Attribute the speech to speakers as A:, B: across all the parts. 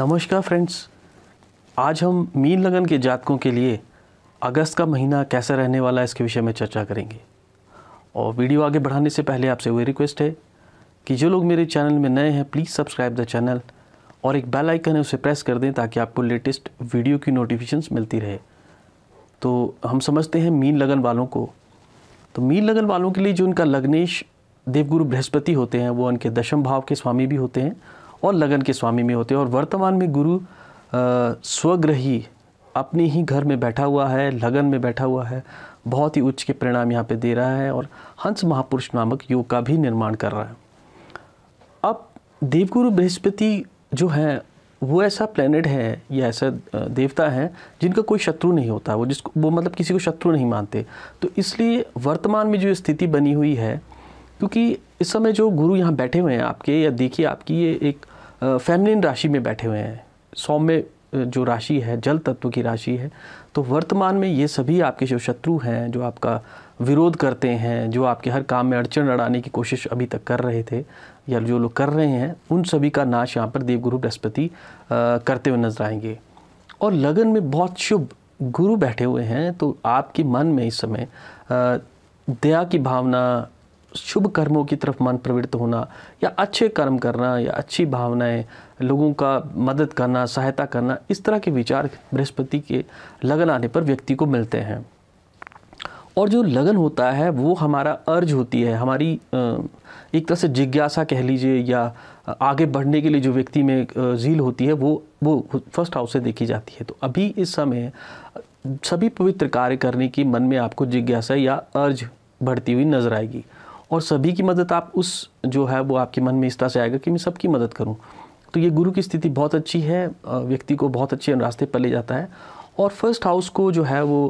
A: नमस्कार फ्रेंड्स आज हम मीन लगन के जातकों के लिए अगस्त का महीना कैसा रहने वाला है इसके विषय में चर्चा करेंगे और वीडियो आगे बढ़ाने से पहले आपसे वही रिक्वेस्ट है कि जो लोग मेरे चैनल में नए हैं प्लीज़ सब्सक्राइब द चैनल और एक बेल आइकन है उसे प्रेस कर दें ताकि आपको लेटेस्ट वीडियो की नोटिफिकेशन मिलती रहे तो हम समझते हैं मीन लगन वालों को तो मीन लगन वालों के लिए जो उनका लग्नेश देवगुरु बृहस्पति होते हैं वो उनके दशम भाव के स्वामी भी होते हैं और लगन के स्वामी में होते हैं और वर्तमान में गुरु स्वग्रही अपने ही घर में बैठा हुआ है लगन में बैठा हुआ है बहुत ही उच्च के परिणाम यहाँ पे दे रहा है और हंस महापुरुष नामक योग का भी निर्माण कर रहा है अब देवगुरु बृहस्पति जो है वो ऐसा प्लेनेट है या ऐसा देवता है जिनका कोई शत्रु नहीं होता वो जिसको वो मतलब किसी को शत्रु नहीं मानते तो इसलिए वर्तमान में जो स्थिति बनी हुई है क्योंकि इस समय जो गुरु यहाँ बैठे हुए हैं आपके या देखिए आपकी ये एक फैमिलिन राशि में बैठे हुए हैं सौम्य जो राशि है जल तत्व की राशि है तो वर्तमान में ये सभी आपके जो शत्रु हैं जो आपका विरोध करते हैं जो आपके हर काम में अड़चन अड़ाने की कोशिश अभी तक कर रहे थे या जो लोग कर रहे हैं उन सभी का नाश यहाँ पर देवगुरु बृहस्पति करते हुए नजर आएंगे और लगन में बहुत शुभ गुरु बैठे हुए हैं तो आपके मन में इस समय दया की भावना शुभ कर्मों की तरफ मन प्रवृत्त होना या अच्छे कर्म करना या अच्छी भावनाएं लोगों का मदद करना सहायता करना इस तरह के विचार बृहस्पति के लगन आने पर व्यक्ति को मिलते हैं और जो लगन होता है वो हमारा अर्ज होती है हमारी एक तरह से जिज्ञासा कह लीजिए या आगे बढ़ने के लिए जो व्यक्ति में झील होती है वो वो फर्स्ट हाउस से देखी जाती है तो अभी इस समय सभी पवित्र कार्य करने की मन में आपको जिज्ञासा या अर्ज बढ़ती हुई नजर आएगी और सभी की मदद आप उस जो है वो आपके मन में इस तरह से आएगा कि मैं सबकी मदद करूँ तो ये गुरु की स्थिति बहुत अच्छी है व्यक्ति को बहुत अच्छे रास्ते पर ले जाता है और फर्स्ट हाउस को जो है वो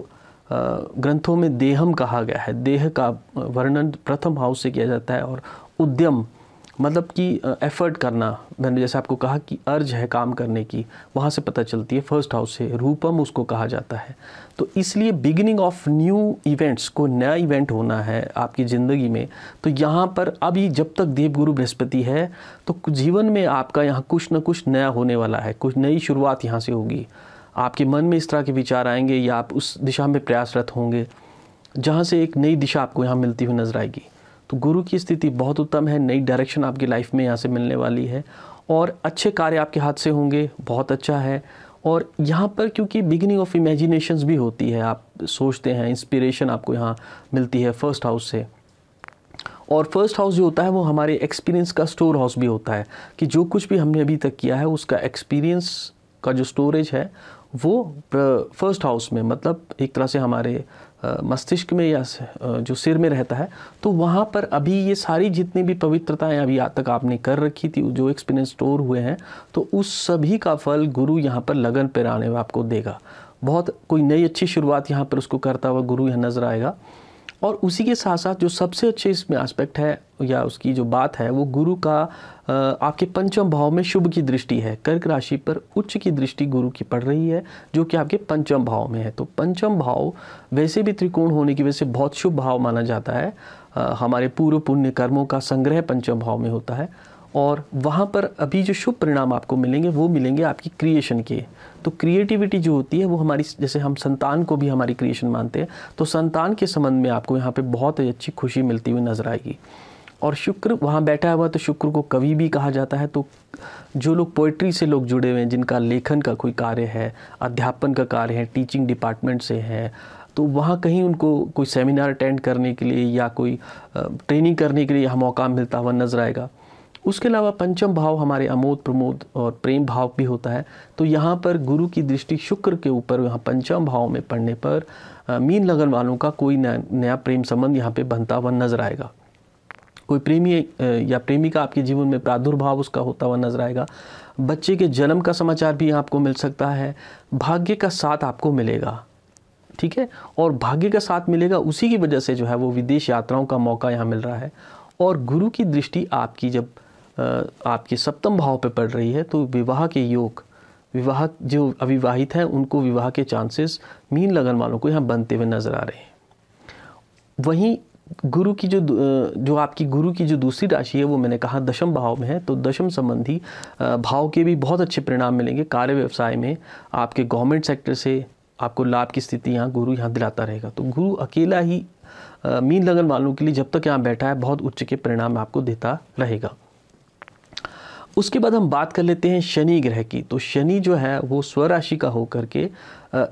A: ग्रंथों में देहम कहा गया है देह का वर्णन प्रथम हाउस से किया जाता है और उद्यम मतलब कि एफ़र्ट करना मैंने जैसे आपको कहा कि अर्ज है काम करने की वहाँ से पता चलती है फर्स्ट हाउस से रूपम उसको कहा जाता है तो इसलिए बिगिनिंग ऑफ न्यू इवेंट्स को नया इवेंट होना है आपकी ज़िंदगी में तो यहाँ पर अभी जब तक देवगुरु बृहस्पति है तो जीवन में आपका यहाँ कुछ ना कुछ नया होने वाला है कुछ नई शुरुआत यहाँ से होगी आपके मन में इस तरह के विचार आएंगे या आप उस दिशा में प्रयासरत होंगे जहाँ से एक नई दिशा आपको यहाँ मिलती हुई नज़र आएगी तो गुरु की स्थिति बहुत उत्तम है नई डायरेक्शन आपकी लाइफ में यहाँ से मिलने वाली है और अच्छे कार्य आपके हाथ से होंगे बहुत अच्छा है और यहाँ पर क्योंकि बिगिनिंग ऑफ इमेजिनेशंस भी होती है आप सोचते हैं इंस्पिरेशन आपको यहाँ मिलती है फर्स्ट हाउस से और फर्स्ट हाउस जो होता है वो हमारे एक्सपीरियंस का स्टोर हाउस भी होता है कि जो कुछ भी हमने अभी तक किया है उसका एक्सपीरियंस का जो स्टोरेज है वो फर्स्ट हाउस में मतलब एक तरह से हमारे मस्तिष्क में या जो सिर में रहता है तो वहाँ पर अभी ये सारी जितनी भी पवित्रताएं अभी आज तक आपने कर रखी थी जो एक्सपीरियंस स्टोर हुए हैं तो उस सभी का फल गुरु यहाँ पर लगन पर आने में आपको देगा बहुत कोई नई अच्छी शुरुआत यहाँ पर उसको करता हुआ गुरु यहाँ नज़र आएगा और उसी के साथ साथ जो सबसे अच्छे इसमें एस्पेक्ट है या उसकी जो बात है वो गुरु का आपके पंचम भाव में शुभ की दृष्टि है कर्क राशि पर उच्च की दृष्टि गुरु की पड़ रही है जो कि आपके पंचम भाव में है तो पंचम भाव वैसे भी त्रिकोण होने की वजह से बहुत शुभ भाव माना जाता है हमारे पूर्व पुण्य कर्मों का संग्रह पंचम भाव में होता है और वहाँ पर अभी जो शुभ परिणाम आपको मिलेंगे वो मिलेंगे आपकी क्रिएशन के तो क्रिएटिविटी जो होती है वो हमारी जैसे हम संतान को भी हमारी क्रिएशन मानते हैं तो संतान के संबंध में आपको यहाँ पे बहुत ही अच्छी खुशी मिलती हुई नज़र आएगी और शुक्र वहाँ बैठा हुआ तो शुक्र को कवि भी कहा जाता है तो जो लोग पोइट्री से लोग जुड़े हुए हैं जिनका लेखन का कोई कार्य है अध्यापन का कार्य है टीचिंग डिपार्टमेंट से है तो वहाँ कहीं उनको कोई सेमिनार अटेंड करने के लिए या कोई ट्रेनिंग करने के लिए यहाँ मौका मिलता हुआ नजर आएगा उसके अलावा पंचम भाव हमारे अमोद प्रमोद और प्रेम भाव भी होता है तो यहाँ पर गुरु की दृष्टि शुक्र के ऊपर यहाँ पंचम भाव में पढ़ने पर मीन लगन वालों का कोई नया प्रेम संबंध यहाँ पे बनता हुआ नजर आएगा कोई प्रेमी या प्रेमिका आपके जीवन में प्रादुर्भाव उसका होता हुआ नजर आएगा बच्चे के जन्म का समाचार भी आपको मिल सकता है भाग्य का साथ आपको मिलेगा ठीक है और भाग्य का साथ मिलेगा उसी की वजह से जो है वो विदेश यात्राओं का मौका यहाँ मिल रहा है और गुरु की दृष्टि आपकी जब आपके सप्तम भाव पे पड़ रही है तो विवाह के योग विवाह जो अविवाहित हैं उनको विवाह के चांसेस मीन लगन वालों को यहाँ बनते हुए नज़र आ रहे हैं वहीं गुरु की जो जो आपकी गुरु की जो दूसरी राशि है वो मैंने कहा दशम भाव में है तो दशम संबंधी भाव के भी बहुत अच्छे परिणाम मिलेंगे कार्य व्यवसाय में आपके गवर्नमेंट सेक्टर से आपको लाभ की स्थिति यहाँ गुरु यहाँ दिलाता रहेगा तो गुरु अकेला ही मीन लगन वालों के लिए जब तक यहाँ बैठा है बहुत उच्च के परिणाम आपको देता रहेगा उसके बाद हम बात कर लेते हैं शनि ग्रह की तो शनि जो है वो स्वराशि का होकर के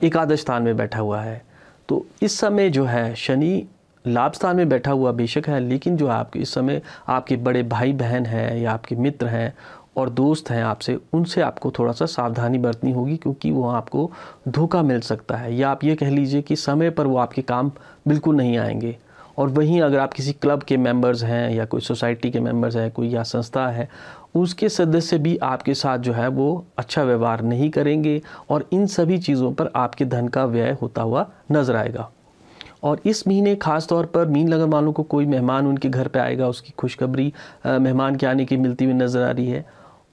A: एकादश स्थान में बैठा हुआ है तो इस समय जो है शनि लाभ स्थान में बैठा हुआ बेशक है लेकिन जो आपके इस समय आपके बड़े भाई बहन हैं या आपके मित्र हैं और दोस्त हैं आपसे उनसे आपको थोड़ा सा सावधानी बरतनी होगी क्योंकि वो आपको धोखा मिल सकता है या आप ये कह लीजिए कि समय पर वो आपके काम बिल्कुल नहीं आएंगे और वहीं अगर आप किसी क्लब के मेंबर्स हैं या कोई सोसाइटी के मेंबर्स हैं कोई या संस्था है उसके सदस्य भी आपके साथ जो है वो अच्छा व्यवहार नहीं करेंगे और इन सभी चीज़ों पर आपके धन का व्यय होता हुआ नजर आएगा और इस महीने खास तौर पर मीन लगन वालों को कोई मेहमान उनके घर पे आएगा उसकी खुशखबरी मेहमान के आने की मिलती हुई नज़र आ रही है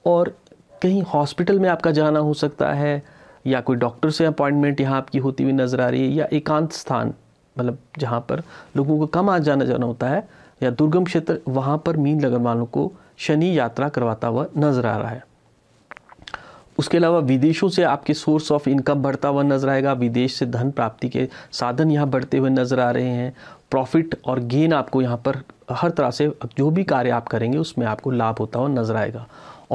A: और कहीं हॉस्पिटल में आपका जाना हो सकता है या कोई डॉक्टर से अपॉइंटमेंट यहाँ आपकी होती हुई नज़र आ रही है या एकांत स्थान मतलब जहाँ पर लोगों को कम आ जाना जाना होता है या दुर्गम क्षेत्र वहाँ पर मीन लगन वालों को शनि यात्रा करवाता हुआ नजर आ रहा है उसके अलावा विदेशों से आपके सोर्स ऑफ इनकम बढ़ता हुआ नजर आएगा विदेश से धन प्राप्ति के साधन यहाँ बढ़ते हुए नजर आ रहे हैं प्रॉफिट और गेन आपको यहाँ पर हर तरह से जो भी कार्य आप करेंगे उसमें आपको लाभ होता हुआ नजर आएगा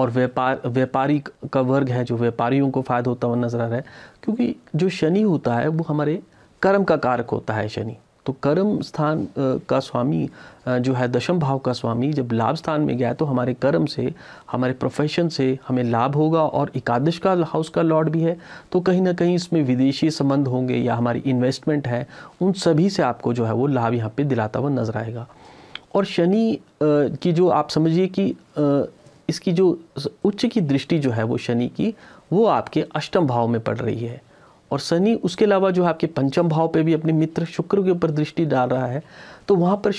A: और व्यापार व्यापारी का वर्ग है जो व्यापारियों को फ़ायदा होता हुआ नजर आ रहा है क्योंकि जो शनि होता है वो हमारे कर्म का कारक होता है शनि तो कर्म स्थान का स्वामी जो है दशम भाव का स्वामी जब लाभ स्थान में गया तो हमारे कर्म से हमारे प्रोफेशन से हमें लाभ होगा और एकादश का हाउस का लॉर्ड भी है तो कहीं ना कहीं इसमें विदेशी संबंध होंगे या हमारी इन्वेस्टमेंट है उन सभी से आपको जो है वो लाभ यहाँ पे दिलाता हुआ नजर आएगा और शनि की जो आप समझिए कि इसकी जो उच्च की दृष्टि जो है वो शनि की वो आपके अष्टम भाव में पड़ रही है और शनि उसके अलावा जो आपके पंचम भाव पे भी अपने मित्र शुक्र के ऊपर दृष्टि डाल रहा है तो वहाँ पर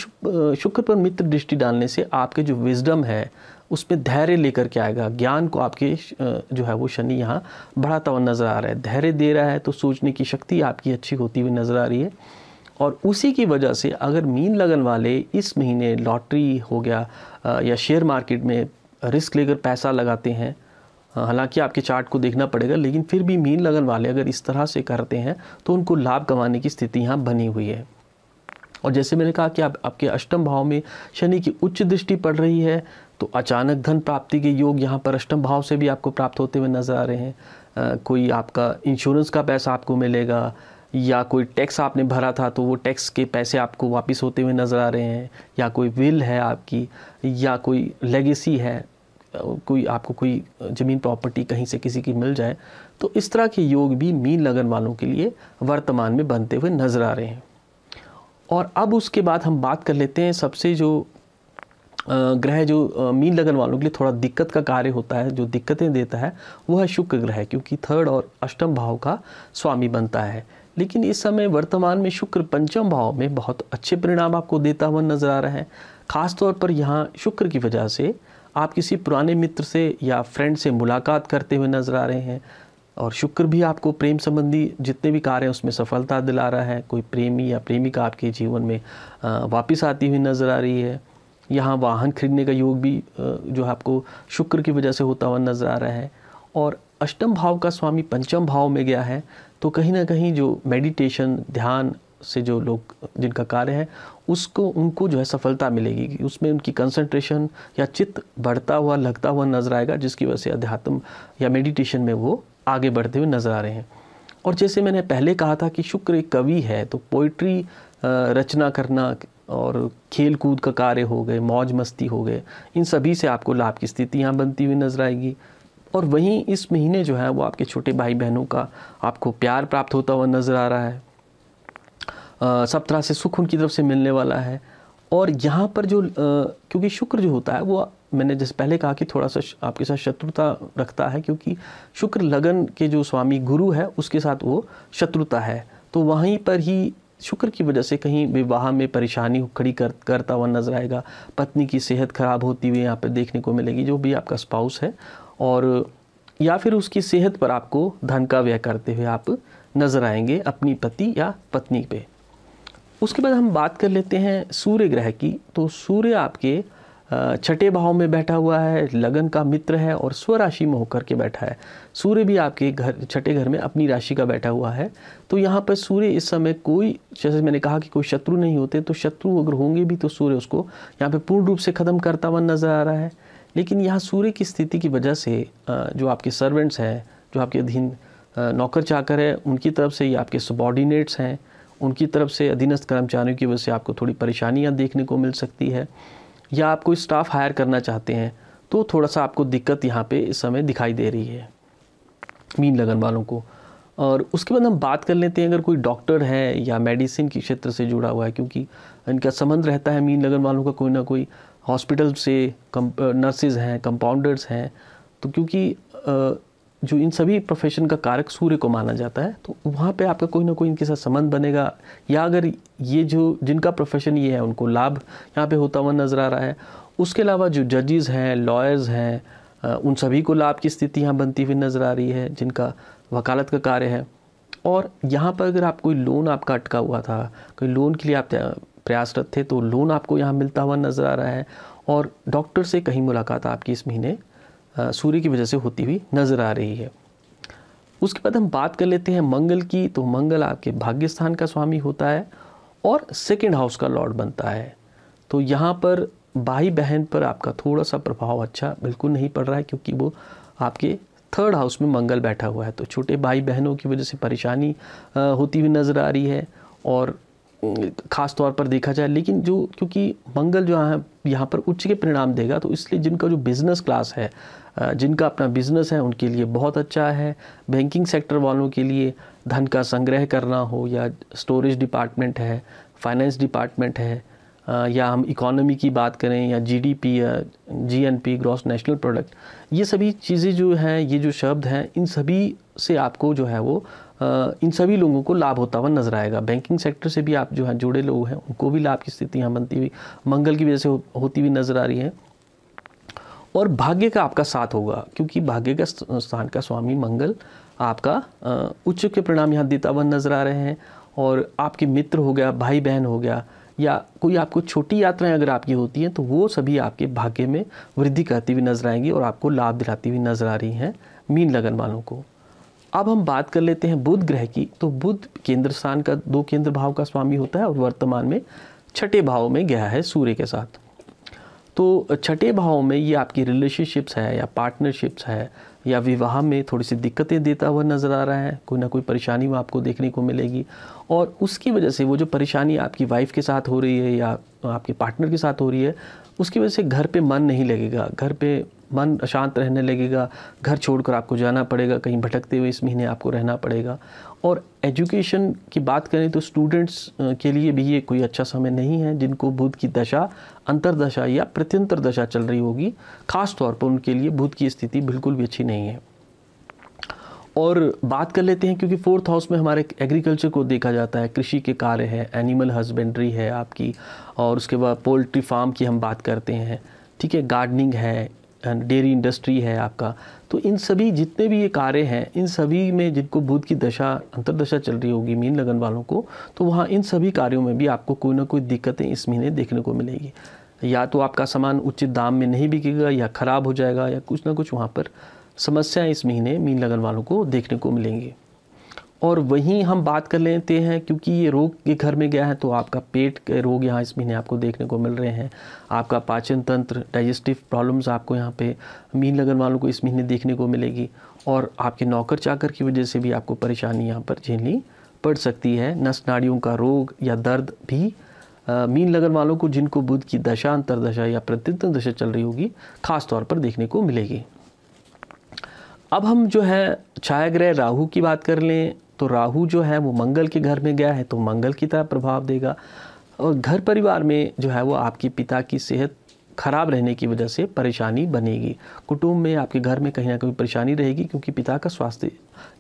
A: शुक्र पर मित्र दृष्टि डालने से आपके जो विजडम है उसमें धैर्य लेकर के आएगा ज्ञान को आपके जो है वो शनि यहाँ बढ़ाता हुआ नज़र आ रहा है धैर्य दे रहा है तो सोचने की शक्ति आपकी अच्छी होती हुई नज़र आ रही है और उसी की वजह से अगर मीन लगन वाले इस महीने लॉटरी हो गया या शेयर मार्केट में रिस्क लेकर पैसा लगाते हैं हाँ, हालांकि आपके चार्ट को देखना पड़ेगा लेकिन फिर भी मीन लगन वाले अगर इस तरह से करते हैं तो उनको लाभ कमाने की स्थिति यहाँ बनी हुई है और जैसे मैंने कहा कि आप आपके अष्टम भाव में शनि की उच्च दृष्टि पड़ रही है तो अचानक धन प्राप्ति के योग यहाँ पर अष्टम भाव से भी आपको प्राप्त होते हुए नज़र आ रहे हैं आ, कोई आपका इंश्योरेंस का पैसा आपको मिलेगा या कोई टैक्स आपने भरा था तो वो टैक्स के पैसे आपको वापस होते हुए नज़र आ रहे हैं या कोई विल है आपकी या कोई लेगेसी है कोई आपको कोई ज़मीन प्रॉपर्टी कहीं से किसी की मिल जाए तो इस तरह के योग भी मीन लगन वालों के लिए वर्तमान में बनते हुए नज़र आ रहे हैं और अब उसके बाद हम बात कर लेते हैं सबसे जो ग्रह जो मीन लगन वालों के लिए थोड़ा दिक्कत का कार्य होता है जो दिक्कतें देता है वह है शुक्र ग्रह क्योंकि थर्ड और अष्टम भाव का स्वामी बनता है लेकिन इस समय वर्तमान में शुक्र पंचम भाव में बहुत अच्छे परिणाम आपको देता हुआ नजर आ रहा है ख़ासतौर पर यहाँ शुक्र की वजह से आप किसी पुराने मित्र से या फ्रेंड से मुलाकात करते हुए नज़र आ रहे हैं और शुक्र भी आपको प्रेम संबंधी जितने भी कार्य हैं उसमें सफलता दिला रहा है कोई प्रेमी या प्रेमिका आपके जीवन में वापस आती हुई नज़र आ रही है यहाँ वाहन खरीदने का योग भी जो आपको शुक्र की वजह से होता हुआ नज़र आ रहा है और अष्टम भाव का स्वामी पंचम भाव में गया है तो कहीं ना कहीं जो मेडिटेशन ध्यान से जो लोग जिनका कार्य है उसको उनको जो है सफलता मिलेगी उसमें उनकी कंसंट्रेशन या चित्त बढ़ता हुआ लगता हुआ नजर आएगा जिसकी वजह से अध्यात्म या मेडिटेशन में वो आगे बढ़ते हुए नजर आ रहे हैं और जैसे मैंने पहले कहा था कि शुक्र एक कवि है तो पोइट्री रचना करना और खेल कूद का कार्य हो गए मौज मस्ती हो गए इन सभी से आपको लाभ की स्थिति यहाँ बनती हुई नजर आएगी और वहीं इस महीने जो है वो आपके छोटे भाई बहनों का आपको प्यार प्राप्त होता हुआ नज़र आ रहा है सब तरह से सुख उनकी तरफ से मिलने वाला है और यहाँ पर जो क्योंकि शुक्र जो होता है वो मैंने जैसे पहले कहा कि थोड़ा सा आपके साथ शत्रुता रखता है क्योंकि शुक्र लगन के जो स्वामी गुरु है उसके साथ वो शत्रुता है तो वहीं पर ही शुक्र की वजह से कहीं विवाह में परेशानी खड़ी कर करता हुआ नजर आएगा पत्नी की सेहत ख़राब होती हुई यहाँ पर देखने को मिलेगी जो भी आपका स्पाउस है और या फिर उसकी सेहत पर आपको धन का व्यय करते हुए आप नज़र आएंगे अपनी पति या पत्नी पे उसके बाद हम बात कर लेते हैं सूर्य ग्रह की तो सूर्य आपके छठे भाव में बैठा हुआ है लगन का मित्र है और स्वराशि में होकर के बैठा है सूर्य भी आपके घर छठे घर में अपनी राशि का बैठा हुआ है तो यहाँ पर सूर्य इस समय कोई जैसे मैंने कहा कि कोई शत्रु नहीं होते तो शत्रु अगर होंगे भी तो सूर्य उसको यहाँ पे पूर्ण रूप से ख़त्म करता हुआ नज़र आ रहा है लेकिन यहाँ सूर्य की स्थिति की वजह से जो आपके सर्वेंट्स हैं जो आपके अधीन नौकर चाकर है उनकी तरफ से ये आपके सबॉर्डिनेट्स हैं उनकी तरफ से अधीनस्थ कर्मचारियों की वजह से आपको थोड़ी परेशानियाँ देखने को मिल सकती है या आप कोई स्टाफ हायर करना चाहते हैं तो थोड़ा सा आपको दिक्कत यहाँ पे इस समय दिखाई दे रही है मीन लगन वालों को और उसके बाद हम बात कर लेते हैं अगर कोई डॉक्टर है या मेडिसिन के क्षेत्र से जुड़ा हुआ है क्योंकि इनका संबंध रहता है मीन लगन वालों का कोई ना कोई हॉस्पिटल से कम नर्सेज हैं कंपाउंडर्स हैं तो क्योंकि जो इन सभी प्रोफेशन का कारक सूर्य को माना जाता है तो वहाँ पे आपका कोई ना कोई इनके साथ संबंध बनेगा या अगर ये जो जिनका प्रोफेशन ये है उनको लाभ यहाँ पे होता हुआ नज़र आ रहा है उसके अलावा जो जजेस हैं लॉयर्स हैं उन सभी को लाभ की स्थिति यहाँ बनती हुई नज़र आ रही है जिनका वकालत का कार्य है और यहाँ पर अगर आप कोई लोन आपका अटका हुआ था कोई लोन के लिए आप प्रयासरत थे तो लोन आपको यहाँ मिलता हुआ नज़र आ रहा है और डॉक्टर से कहीं मुलाकात आपकी इस महीने सूर्य की वजह से होती हुई नज़र आ रही है उसके बाद हम बात कर लेते हैं मंगल की तो मंगल आपके भाग्य स्थान का स्वामी होता है और सेकेंड हाउस का लॉर्ड बनता है तो यहाँ पर भाई बहन पर आपका थोड़ा सा प्रभाव अच्छा बिल्कुल नहीं पड़ रहा है क्योंकि वो आपके थर्ड हाउस में मंगल बैठा हुआ है तो छोटे भाई बहनों की वजह से परेशानी होती हुई नज़र आ रही है और खास तौर पर देखा जाए लेकिन जो क्योंकि मंगल जो है यहाँ पर उच्च के परिणाम देगा तो इसलिए जिनका जो बिज़नेस क्लास है जिनका अपना बिज़नेस है उनके लिए बहुत अच्छा है बैंकिंग सेक्टर वालों के लिए धन का संग्रह करना हो या स्टोरेज डिपार्टमेंट है फाइनेंस डिपार्टमेंट है या हम इकोनॉमी की बात करें या जीडीपी या जीएनपी ग्रॉस नेशनल प्रोडक्ट ये सभी चीज़ें जो हैं ये जो शब्द हैं इन सभी से आपको जो है वो इन सभी लोगों को लाभ होता हुआ नजर आएगा बैंकिंग सेक्टर से भी आप जो है जुड़े लोग हैं उनको भी लाभ की स्थिति यहाँ बनती हुई मंगल की वजह से होती हुई नजर आ रही है और भाग्य का आपका साथ होगा क्योंकि भाग्य का स्थान का स्वामी मंगल आपका उच्च के परिणाम यहाँ देता हुआ नजर आ रहे हैं और आपके मित्र हो गया भाई बहन हो गया या कोई आपको छोटी यात्राएं अगर आपकी होती हैं तो वो सभी आपके भाग्य में वृद्धि करती हुई नजर आएंगी और आपको लाभ दिलाती हुई नजर आ रही हैं मीन लगन वालों को अब हम बात कर लेते हैं बुध ग्रह की तो बुध केंद्र स्थान का दो केंद्र भाव का स्वामी होता है और वर्तमान में छठे भाव में गया है सूर्य के साथ तो छठे भाव में ये आपकी रिलेशनशिप्स है या पार्टनरशिप्स है या विवाह में थोड़ी सी दिक्कतें देता हुआ नज़र आ रहा है कोई ना कोई परेशानी वो आपको देखने को मिलेगी और उसकी वजह से वो जो परेशानी आपकी वाइफ के साथ हो रही है या आपके पार्टनर के साथ हो रही है उसकी वजह से घर पे मन नहीं लगेगा घर पे मन शांत रहने लगेगा घर छोड़कर आपको जाना पड़ेगा कहीं भटकते हुए इस महीने आपको रहना पड़ेगा और एजुकेशन की बात करें तो स्टूडेंट्स के लिए भी ये कोई अच्छा समय नहीं है जिनको बुध की दशा अंतरदशा या प्रत्यंतर दशा चल रही होगी ख़ास तौर पर उनके लिए बुध की स्थिति बिल्कुल भी अच्छी नहीं है और बात कर लेते हैं क्योंकि फोर्थ हाउस में हमारे एग्रीकल्चर को देखा जाता है कृषि के कार्य है एनिमल हस्बेंड्री है आपकी और उसके बाद पोल्ट्री फार्म की हम बात करते हैं ठीक है गार्डनिंग है डेयरी इंडस्ट्री है आपका तो इन सभी जितने भी ये कार्य हैं इन सभी में जिनको बुध की दशा अंतरदशा चल रही होगी मीन लगन वालों को तो वहाँ इन सभी कार्यों में भी आपको कोई ना कोई दिक्कतें इस महीने देखने को मिलेगी या तो आपका सामान उचित दाम में नहीं बिकेगा या ख़राब हो जाएगा या कुछ ना कुछ वहाँ पर समस्याएं इस महीने मीन लगन वालों को देखने को मिलेंगी और वहीं हम बात कर लेते हैं क्योंकि ये रोग के घर में गया है तो आपका पेट के रोग यहाँ इस महीने आपको देखने को मिल रहे हैं आपका पाचन तंत्र डाइजेस्टिव प्रॉब्लम्स आपको यहाँ पे मीन लगन वालों को इस महीने देखने को मिलेगी और आपके नौकर चाकर की वजह से भी आपको परेशानी यहाँ पर झेलनी पड़ सकती है नस नाड़ियों का रोग या दर्द भी आ, मीन लगन वालों को जिनको बुध की दशा अंतरदशा या प्रतिद्वंद दशा चल रही होगी खास तौर पर देखने को मिलेगी अब हम जो है छाया ग्रह राहु की बात कर लें तो राहु जो है वो मंगल के घर में गया है तो मंगल की तरह प्रभाव देगा और घर परिवार में जो है वो आपके पिता की सेहत खराब रहने की वजह से परेशानी बनेगी कुटुंब में आपके घर में कहीं ना कहीं परेशानी रहेगी क्योंकि पिता का स्वास्थ्य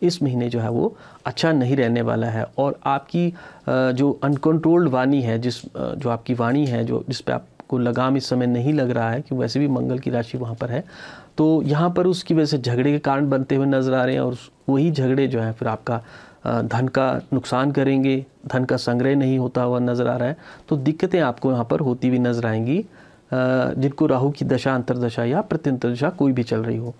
A: इस महीने जो है वो अच्छा नहीं रहने वाला है और आपकी जो अनकंट्रोल्ड वाणी है जिस जो आपकी वाणी है जो जिस पे आपको लगाम इस समय नहीं लग रहा है कि वैसे भी मंगल की राशि वहाँ पर है तो यहाँ पर उसकी वजह से झगड़े के कारण बनते हुए नजर आ रहे हैं और वही झगड़े जो है फिर आपका धन का नुकसान करेंगे धन का संग्रह नहीं होता हुआ नज़र आ रहा है तो दिक्कतें आपको यहाँ पर होती हुई नज़र आएंगी जिनको राहु की दशा अंतरदशा या प्रत्यंतरदशा कोई भी चल रही हो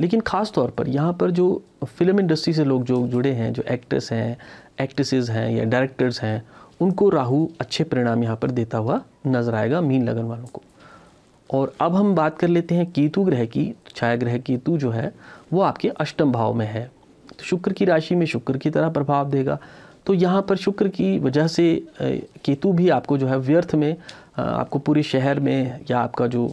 A: लेकिन ख़ास तौर पर यहाँ पर जो फिल्म इंडस्ट्री से लोग जो जुड़े हैं जो एक्ट्रेस हैं एक्ट्रेसेस हैं या डायरेक्टर्स हैं उनको राहु अच्छे परिणाम यहाँ पर देता हुआ नजर आएगा मीन लगन वालों को और अब हम बात कर लेते हैं केतु ग्रह की छाया ग्रह केतु जो है वो आपके अष्टम भाव में है तो शुक्र की राशि में शुक्र की तरह प्रभाव देगा तो यहाँ पर शुक्र की वजह से केतु भी आपको जो है व्यर्थ में आपको पूरे शहर में या आपका जो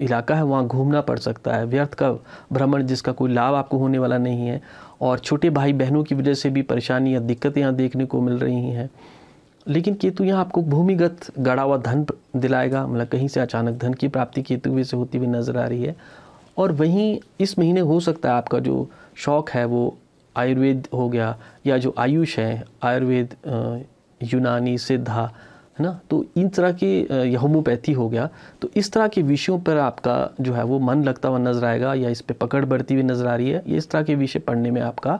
A: इलाका है वहाँ घूमना पड़ सकता है व्यर्थ का भ्रमण जिसका कोई लाभ आपको होने वाला नहीं है और छोटे भाई बहनों की वजह से भी परेशानी या दिक्कतें यहाँ देखने को मिल रही हैं लेकिन केतु यहाँ आपको भूमिगत गड़ा हुआ धन दिलाएगा मतलब कहीं से अचानक धन की प्राप्ति केतु भी से होती हुई नज़र आ रही है और वहीं इस महीने हो सकता है आपका जो शौक़ है वो आयुर्वेद हो गया या जो आयुष है आयुर्वेद यूनानी सिद्धा है ना तो इन तरह के या होम्योपैथी हो गया तो इस तरह के विषयों पर आपका जो है वो मन लगता हुआ नज़र आएगा या इस पर पकड़ बढ़ती हुई नज़र आ रही है ये इस तरह के विषय पढ़ने में आपका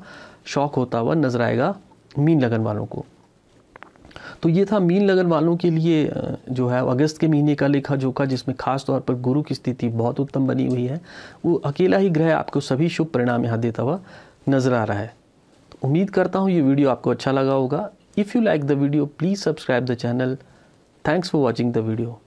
A: शौक होता हुआ नज़र आएगा मीन लगन वालों को तो ये था मीन लगन वालों के लिए जो है अगस्त के महीने का लेखा जोखा जिसमें खास तौर पर गुरु की स्थिति बहुत उत्तम बनी हुई है वो अकेला ही ग्रह आपको सभी शुभ परिणाम यहाँ देता हुआ नज़र आ रहा है तो उम्मीद करता हूँ ये वीडियो आपको अच्छा लगा होगा if you like the video please subscribe the channel thanks for watching the video